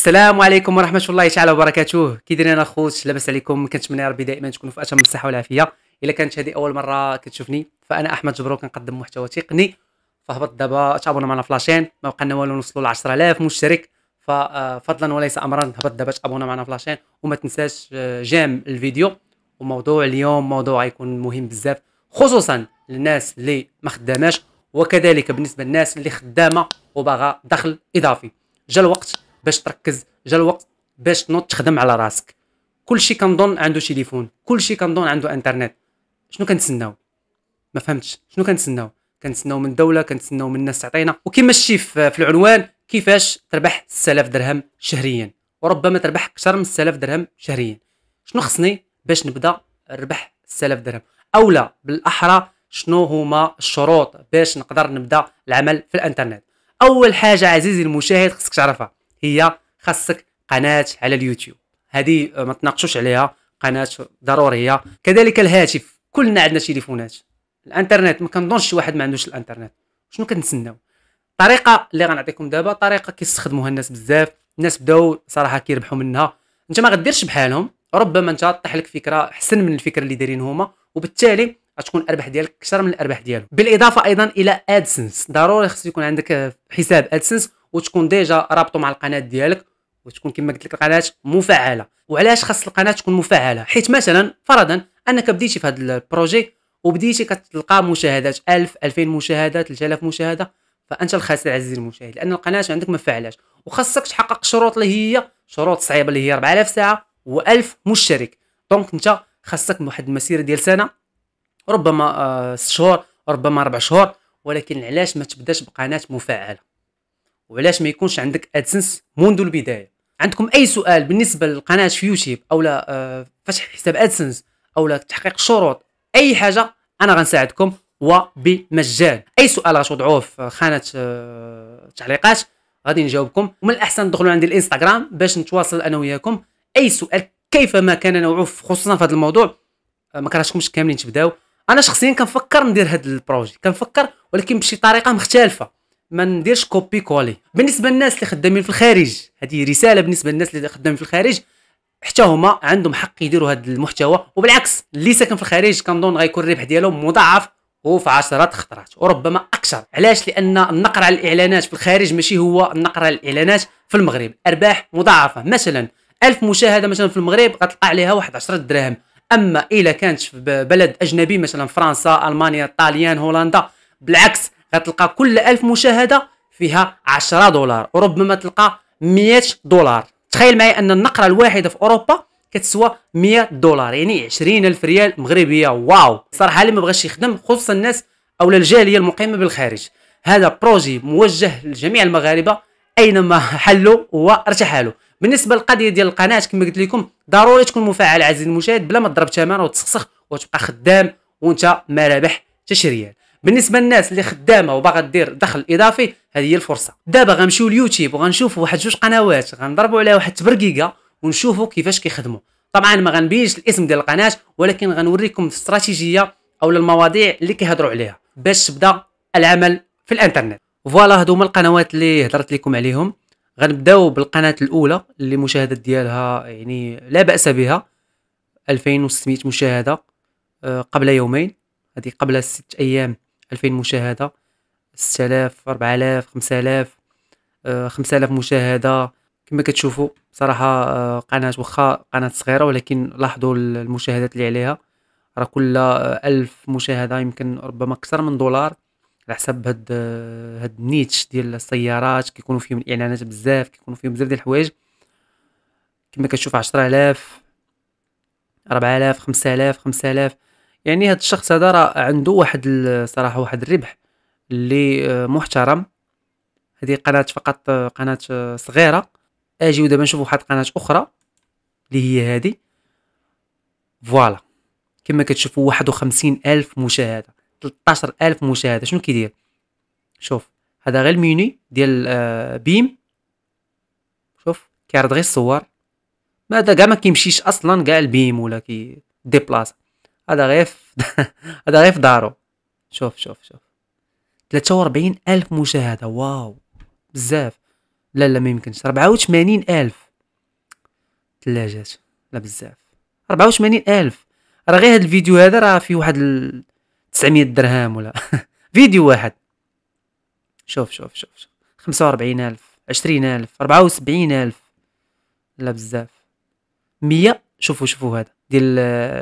السلام عليكم ورحمه الله تعالى وبركاته كي دايرين اخوت لاباس عليكم كنتمنى يا ربي دائما تكونوا في اتم الصحه والعافيه الا كانت هذه اول مره كتشوفني فانا احمد جبرو كنقدم محتوى تقني فهبط دابا تابونا معنا في لاشين ما بقى لنا والو نوصلوا ل 10000 مشترك ففضلا آه، وليس امرا هبط دابا تابونا معنا في لاشين وما تنساش آه، جام الفيديو وموضوع اليوم موضوع غيكون مهم بزاف خصوصا للناس اللي ما خداماش وكذلك بالنسبه للناس اللي خدامه وباغا دخل اضافي جا الوقت باش تركز جا الوقت باش تنوض تخدم على راسك كلشي كنظن عنده تليفون كلشي كنظن عنده انترنت شنو كنتسناو ما فهمتش شنو كنتسناو كنتسناو من الدوله كنتسناو من الناس تعطينا وكما شتي في العنوان كيفاش تربح 6000 درهم شهريا وربما تربح اكثر من 6000 درهم شهريا شنو خصني باش نبدا نربح 6000 درهم اولا بالاحرى شنو هما الشروط باش نقدر نبدا العمل في الانترنت اول حاجه عزيزي المشاهد خصك تعرفها هي خاصك قناه على اليوتيوب هذه ما تناقشوش عليها قناه ضروريه كذلك الهاتف كلنا عندنا تليفونات الانترنت ما كنظنش شي واحد ما عندوش الانترنت شنو كنتسناو الطريقه اللي غنعطيكم دابا طريقه كيستخدموها الناس بزاف الناس بداو صراحه كيربحوا منها انت ما غديرش بحالهم ربما انت طيح لك فكره احسن من الفكره اللي دايرين هما وبالتالي غتكون الارباح ديالك اكثر من الارباح ديالهم بالاضافه ايضا الى ادسنس ضروري خص يكون عندك حساب ادسنس وتكون ديجا رابطو مع القناه ديالك وتكون كما قلت لك القناه مفعله وعلاش خاص القناه تكون مفعله حيت مثلا فرضا انك بديتي في هذا البروجي وبديتي كتلقى مشاهدات 1000 2000 مشاهده 3000 مشاهده فانت الخاسر عزيزي المشاهد لان القناه عندك ما فعلاش وخاصك تحقق شروط اللي هي شروط صعيبه اللي هي 4000 ساعه و1000 مشترك دونك انت خاصك واحد المسيره ديال سنه ربما 6 آه، شهور ربما 4 شهور ولكن علاش ما تبداش بقناه مفعله وعلاش ما يكونش عندك ادسنس منذ البدايه عندكم اي سؤال بالنسبه للقناه في يوتيوب اولا آه، فتح حساب ادسنس اولا تحقيق شروط اي حاجه انا غنساعدكم وبمجان اي سؤال غتوضعوه في خانه التعليقات آه، غادي نجاوبكم ومن الاحسن تدخلوا عندي الانستغرام باش نتواصل انا وياكم اي سؤال كيفما كان نوعه خصوصا في هذا الموضوع آه، ما كرهتكمش كاملين تبداو انا شخصيا كنفكر ندير هذا البروجي كنفكر ولكن بشي طريقه مختلفه ما نديرش كوبي كولي بالنسبه للناس اللي خدامين في الخارج هذه رساله بالنسبه للناس اللي خدامين في الخارج حتى هما عندهم حق يديروا هذا المحتوى وبالعكس اللي ساكن في الخارج كنظن غيكون الربح ديالهم مضاعف وفي عشرات خطرات وربما اكثر علاش لان النقر على الاعلانات في الخارج ماشي هو النقر على الاعلانات في المغرب ارباح مضاعفه مثلا ألف مشاهده مثلا في المغرب غتلقى عليها واحد 10 دراهم اما الا كانت في بلد اجنبي مثلا فرنسا المانيا طاليان هولندا بالعكس غتلقى كل ألف مشاهدة فيها 10 دولار وربما تلقى 100 دولار تخيل معي أن النقرة الواحدة في أوروبا كتسوى 100 دولار يعني 20 ألف ريال مغربية واو صراحة اللي ما بغاش يخدم خصوصا الناس أو الجالية المقيمة بالخارج هذا بروجي موجه لجميع المغاربة أينما حلوا وارتحلوا بالنسبه للقضيه ديال القناه كما قلت لكم ضروري تكون مفعل عزيزي المشاهد بلا ما تضرب ثمن وتسخسخ وتبقى خدام وانت ما رابح تشريال بالنسبه للناس اللي خدامه وباغا دير دخل اضافي هذه هي الفرصه دابا غنمشيو ليوتيوب وغنشوفوا واحد جوج قنوات غنضربوا عليها واحد 8 ونشوفوا كيفاش كيخدموا طبعا ما غنبينش الاسم ديال القناه ولكن غنوريكم الاستراتيجيه او المواضيع اللي كيهضروا عليها باش تبدا العمل في الانترنت فوالا هادو هما القنوات اللي هضرت لكم عليهم غنبداو بالقناه الاولى اللي مشاهدة ديالها يعني لا باس بها 2600 مشاهده آه، قبل يومين هذه قبل ست ايام 2000 مشاهده 6000 4000 5000 5000 مشاهده كما كتشوفوا صراحه آه، قناه واخا قناه صغيره ولكن لاحظوا المشاهدات اللي عليها راه كل 1000 آه، مشاهده يمكن ربما اكثر من دولار على حسب هاد آه، هاد النيتش ديال السيارات كيكونوا فيهم الاعلانات بزاف كيكونوا فيهم بزاف ديال الحوايج كما كتشوف 10000 4000 5000 5000 يعني هذا الشخص هذا راه عنده واحد الصراحه واحد الربح اللي آه، محترم هذه قناه فقط آه، قناه آه، صغيره اجي ودابا نشوف واحد قناه اخرى اللي هي هذه فوالا كما كتشوفوا واحد وخمسين الف مشاهده 13 الف مشاهده شنو كيدير شوف هذا غير الميني ديال بيم شوف كيعرض غير الصور ماذا كاع ما كيمشيش اصلا كاع البيم ولا كي ديبلاص هذا غير هذا غير في دارو شوف شوف شوف 43 الف مشاهده واو بزاف لا لا ما يمكنش 84 الف ثلاجات لا بزاف 84 الف راه غير هذا الفيديو هذا راه فيه واحد 900 درهم ولا فيديو واحد شوف شوف شوف, شوف. 45 الف 20 الف 74 الف لا بزاف 100 شوفوا شوفوا هذا ديال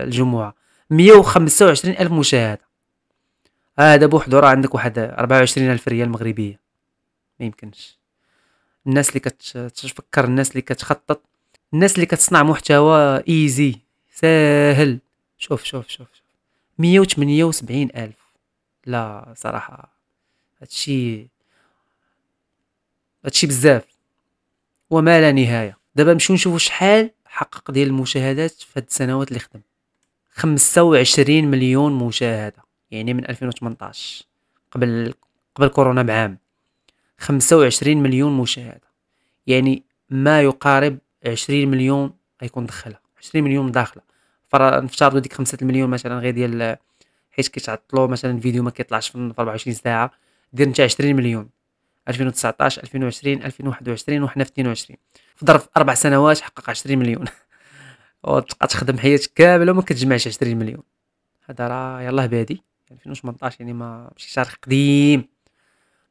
الجمعه 125 ألف مشاهدة هذا آه بوحدو راه عندك واحد 24 ألف ريال مغربية ما يمكنش الناس اللي كتفكر الناس اللي كتخطط الناس اللي كتصنع محتوى ايزي ساهل شوف شوف شوف شوف 178 ألف لا صراحة هادشي هادشي بزاف وما لا نهاية دابا نمشيو نشوفو شحال حقق ديال المشاهدات في هاد السنوات اللي خدم 25 مليون مشاهده يعني من 2018 قبل قبل كورونا بعام 25 مليون مشاهده يعني ما يقارب 20 مليون غيكون دخلها 20 مليون داخله فنفترضوا ديك 5 مليون مثلا غير ديال حيت كيتعطلوا مثلا فيديو ما كيطلعش في 24 ساعه دير نتا 20 مليون 2019 2020 2021 وحنا في 22 في ظرف اربع سنوات حقق 20 مليون وتبقى تخدم حياتك كامله وما كتجمعش 20 مليون هذا راه يلاه بادي يعني 2018 يعني ما ماشي شهر قديم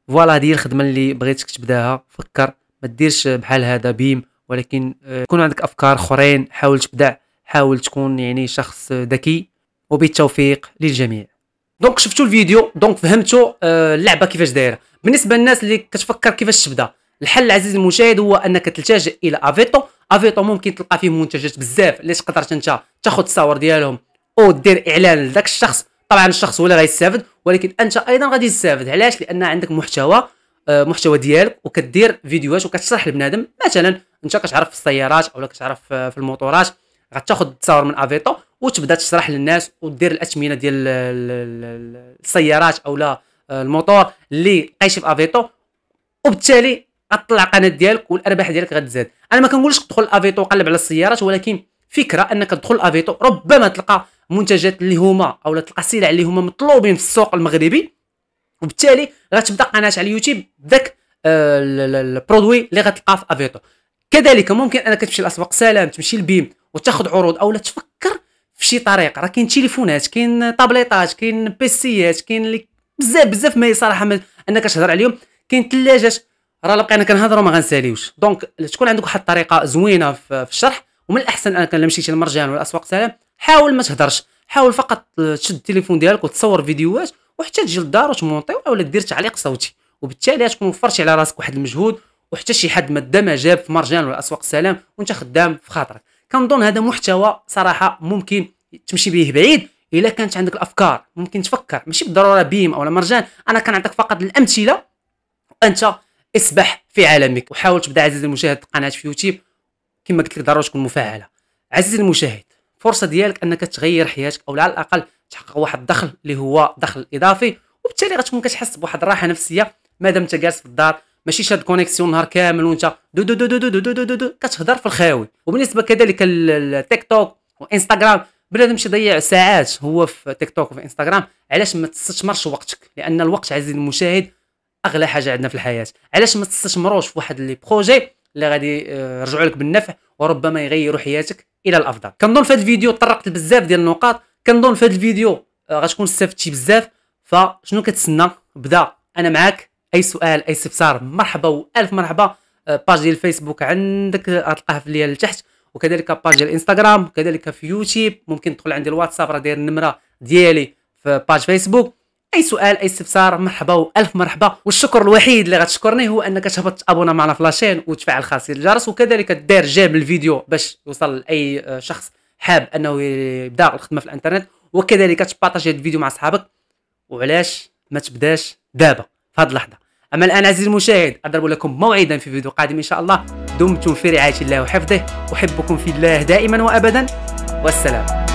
فوالا هذه الخدمه اللي بغيتك تبداها فكر ما ديرش بحال هذا بيم ولكن آه، يكون عندك افكار اخرين حاول تبدع حاول تكون يعني شخص ذكي وبالتوفيق للجميع دونك شفتوا الفيديو دونك فهمتوا آه، اللعبه كيفاش دايره بالنسبه للناس اللي كتفكر كيفاش تبدا الحل عزيزي المشاهد هو انك تلتجئ الى افيتو افيتو ممكن تلقى فيه منتجات بزاف اللي تقدر انت تاخذ الصور ديالهم او دير اعلان لذاك الشخص طبعا الشخص هو اللي غيستافد ولكن انت ايضا غادي تستافد علاش لان عندك محتوى آه، محتوى ديالك وكدير فيديوهات وكتشرح لبنادم مثلا انت كتعرف في السيارات او كتعرف في الموتورات غتاخذ تصاور من افيتو وتبدا تشرح للناس ودير الاثمنه ديال السيارات لا آه، الموتور اللي لقيتي في افيتو وبالتالي اطلع القناه ديالك والارباح ديالك غتزاد انا ما كنقولش تدخل لافيتو وقلب على السيارات ولكن فكره انك تدخل لافيتو ربما تلقى منتجات اللي هما او تلقى سلع اللي هما مطلوبين في السوق المغربي وبالتالي غتبدا قناه على اليوتيوب بداك آه، البرودوي اللي غتلقاه في افيتو كذلك ممكن انك تمشي لاسواق سلام تمشي لبيم وتاخذ عروض او تفكر في شي طريقه راه كاين تليفونات كاين طابليطات كاين بيسيات كاين بزاف بزاف ما صراحه انك تهضر عليهم كاين ثلاجات راه لقينا كنهضروا ما غنساليوش دونك تكون عندك واحد الطريقه زوينه في الشرح ومن الاحسن انك الا مشيتي للمرجان ولا اسواق سلام حاول ما تهضرش حاول فقط تشد التليفون ديالك وتصور فيديوهات وحتى تجي للدار وتمونطي ولا دير تعليق صوتي وبالتالي غتكون وفرتي على راسك واحد المجهود وحتى شي حد ما ما جاب في مرجان ولا اسواق السلام وانت خدام في خاطرك كنظن هذا محتوى صراحه ممكن تمشي به بعيد الا كانت عندك الافكار ممكن تفكر ماشي بالضروره بيم او مرجان انا كنعطيك فقط الامثله وانت اسبح في عالمك وحاول تبدا عزيزي المشاهد قناه في يوتيوب كما قلت لك ضروري تكون مفعله عزيزي المشاهد فرصه ديالك انك تغير حياتك او على الاقل تحقق واحد الدخل اللي هو دخل اضافي وبالتالي غتكون كتحس بواحد الراحه نفسيه مادام انت جالس في الدار ماشي شاد كونيكسيون نهار كامل وانت دو دو دو دو دو دو دو, دو, دو كتهضر في الخاوي وبالنسبه كذلك التيك توك وانستغرام بنادم تيضيع ساعات هو في تيك توك وفي انستغرام علاش ما تستثمرش وقتك لان الوقت عزيزي المشاهد اغلى حاجه عندنا في الحياه علاش ما تستثمروش في واحد لي بروجي اللي غادي آه، يرجعوا لك بالنفع وربما يغيروا حياتك الى الافضل كنظن في هذا الفيديو طرقت لبزاف ديال النقاط كنظن في هذا الفيديو آه، غتكون استفدتي بزاف فشنو كتسنى بدا انا معاك اي سؤال اي استفسار مرحبا والف مرحبا باج آه، ديال الفيسبوك عندك غتلقاه في الليل لتحت وكذلك باج ديال الانستغرام وكذلك في يوتيوب ممكن تدخل عندي الواتساب راه داير النمره ديالي في باج فيسبوك اي سؤال اي استفسار مرحبا والف مرحبا والشكر الوحيد اللي غتشكرني هو انك تهبط تابونا معنا في لاشين وتفعل خاصيه الجرس وكذلك دير جيم الفيديو باش يوصل لاي آه، شخص حاب انه يبدا الخدمه في الانترنت وكذلك تبارطاجي الفيديو مع صحابك وعلاش ما تبداش دابا في هذه اللحظه اما الان عزيزي المشاهد اضرب لكم موعدا في فيديو قادم ان شاء الله دمتم في رعايه الله وحفظه احبكم في الله دائما وابدا والسلام